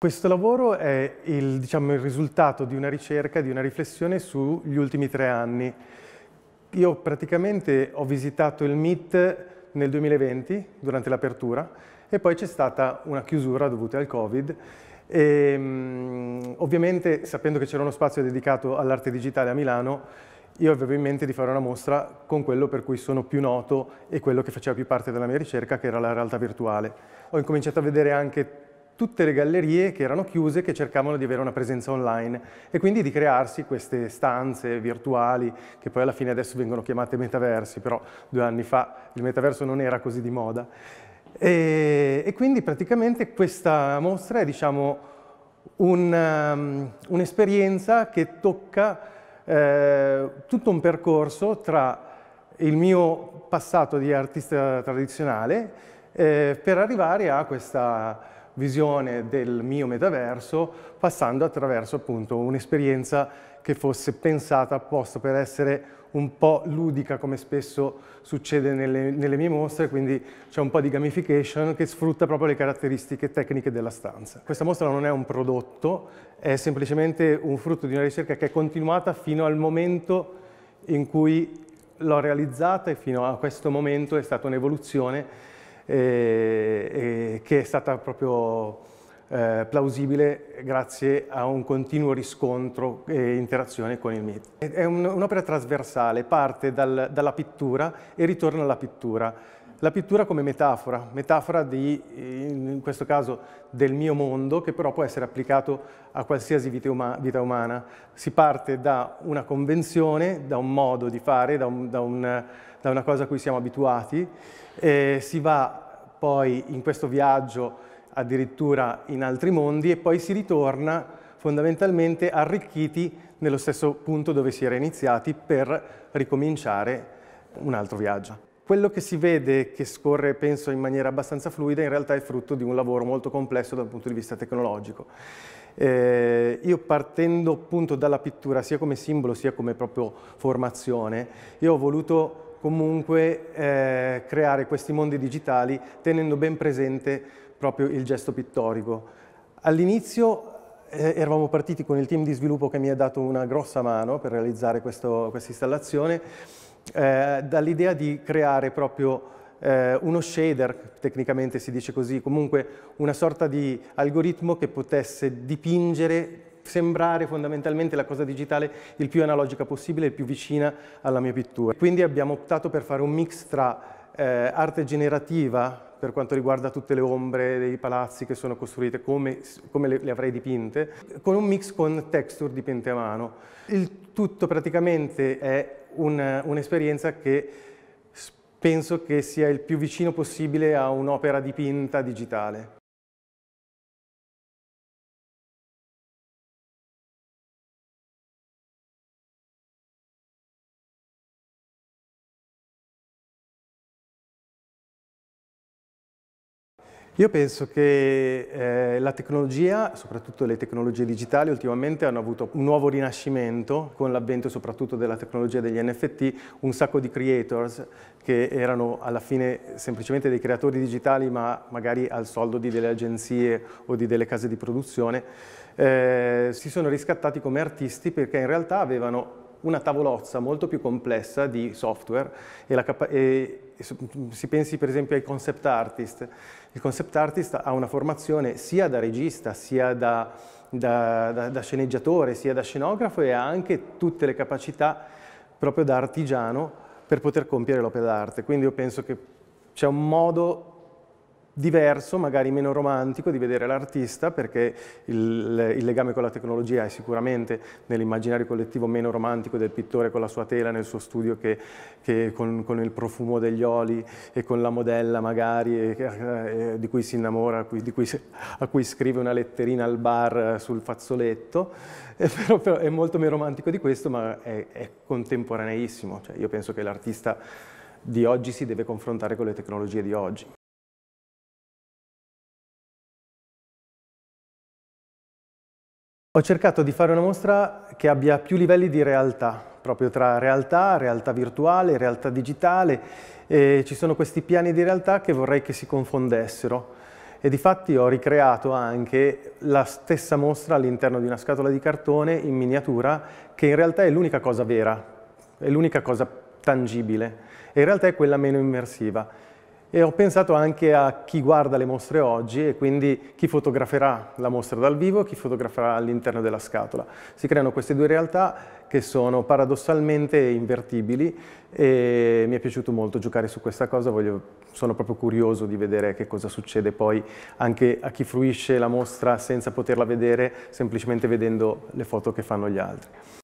Questo lavoro è il, diciamo, il, risultato di una ricerca, di una riflessione sugli ultimi tre anni. Io praticamente ho visitato il MIT nel 2020, durante l'apertura, e poi c'è stata una chiusura dovuta al Covid. E, ehm, ovviamente, sapendo che c'era uno spazio dedicato all'arte digitale a Milano, io avevo in mente di fare una mostra con quello per cui sono più noto e quello che faceva più parte della mia ricerca, che era la realtà virtuale. Ho incominciato a vedere anche tutte le gallerie che erano chiuse che cercavano di avere una presenza online e quindi di crearsi queste stanze virtuali che poi alla fine adesso vengono chiamate metaversi, però due anni fa il metaverso non era così di moda. E, e quindi praticamente questa mostra è diciamo um, un'esperienza um, un che tocca eh, tutto un percorso tra il mio passato di artista tradizionale eh, per arrivare a questa visione del mio metaverso passando attraverso appunto un'esperienza che fosse pensata apposta per essere un po' ludica come spesso succede nelle, nelle mie mostre, quindi c'è un po' di gamification che sfrutta proprio le caratteristiche tecniche della stanza. Questa mostra non è un prodotto, è semplicemente un frutto di una ricerca che è continuata fino al momento in cui l'ho realizzata e fino a questo momento è stata un'evoluzione e, e che è stata proprio eh, plausibile grazie a un continuo riscontro e interazione con il MIT. È un'opera trasversale, parte dal, dalla pittura e ritorna alla pittura. La pittura come metafora, metafora di, in questo caso del mio mondo, che però può essere applicato a qualsiasi vita, uma, vita umana. Si parte da una convenzione, da un modo di fare, da, un, da, un, da una cosa a cui siamo abituati, eh, si va poi in questo viaggio addirittura in altri mondi e poi si ritorna fondamentalmente arricchiti nello stesso punto dove si era iniziati per ricominciare un altro viaggio. Quello che si vede, che scorre penso in maniera abbastanza fluida, in realtà è frutto di un lavoro molto complesso dal punto di vista tecnologico. Eh, io partendo appunto dalla pittura, sia come simbolo sia come proprio formazione, io ho voluto comunque eh, creare questi mondi digitali tenendo ben presente proprio il gesto pittorico. All'inizio eh, eravamo partiti con il team di sviluppo che mi ha dato una grossa mano per realizzare questa quest installazione eh, dall'idea di creare proprio eh, uno shader, tecnicamente si dice così, comunque una sorta di algoritmo che potesse dipingere sembrare fondamentalmente la cosa digitale il più analogica possibile, il più vicina alla mia pittura. Quindi abbiamo optato per fare un mix tra eh, arte generativa, per quanto riguarda tutte le ombre dei palazzi che sono costruite, come, come le, le, avrei dipinte, con un mix con texture dipinte a mano. Il tutto praticamente è un'esperienza che penso che sia il più vicino possibile a un'opera dipinta digitale. Io penso che eh, la tecnologia, soprattutto le tecnologie digitali, ultimamente hanno avuto un nuovo rinascimento con l'avvento soprattutto della tecnologia degli NFT, un sacco di creators che erano alla fine semplicemente dei creatori digitali ma magari al soldo di delle agenzie o di delle case di produzione, eh, si sono riscattati come artisti perché in realtà avevano una tavolozza molto più complessa di software e, e, e si pensi per esempio ai concept artist. Il concept artist ha una formazione sia da regista sia da, da, da, da sceneggiatore sia da scenografo e ha anche tutte le capacità proprio da artigiano per poter compiere l'opera d'arte. Quindi io penso che c'è un modo diverso, magari meno romantico, di vedere l'artista, perché il, il, legame con la tecnologia è sicuramente nell'immaginario collettivo meno romantico del pittore con la sua tela nel suo studio che, che con, con, il profumo degli oli e con la modella magari e, e, eh, eh, di cui si innamora, a cui, cui, a cui scrive una letterina al bar eh, sul fazzoletto, e però, però, è molto meno romantico di questo, ma è, è contemporaneissimo. Cioè, io penso che l'artista di oggi si deve confrontare con le tecnologie di oggi. Ho cercato di fare una mostra che abbia più livelli di realtà, proprio tra realtà, realtà virtuale, realtà digitale, e ci sono questi piani di realtà che vorrei che si confondessero. E difatti ho ricreato anche la stessa mostra all'interno di una scatola di cartone in miniatura, che in realtà è l'unica cosa vera, è l'unica cosa tangibile, e in realtà è quella meno immersiva. E ho pensato anche a chi guarda le mostre oggi e quindi chi fotograferà la mostra dal vivo e chi fotograferà all'interno della scatola. Si creano queste due realtà che sono paradossalmente invertibili e mi è piaciuto molto giocare su questa cosa, voglio, sono proprio curioso di vedere che cosa succede poi anche a chi fruisce la mostra senza poterla vedere, semplicemente vedendo le foto che fanno gli altri.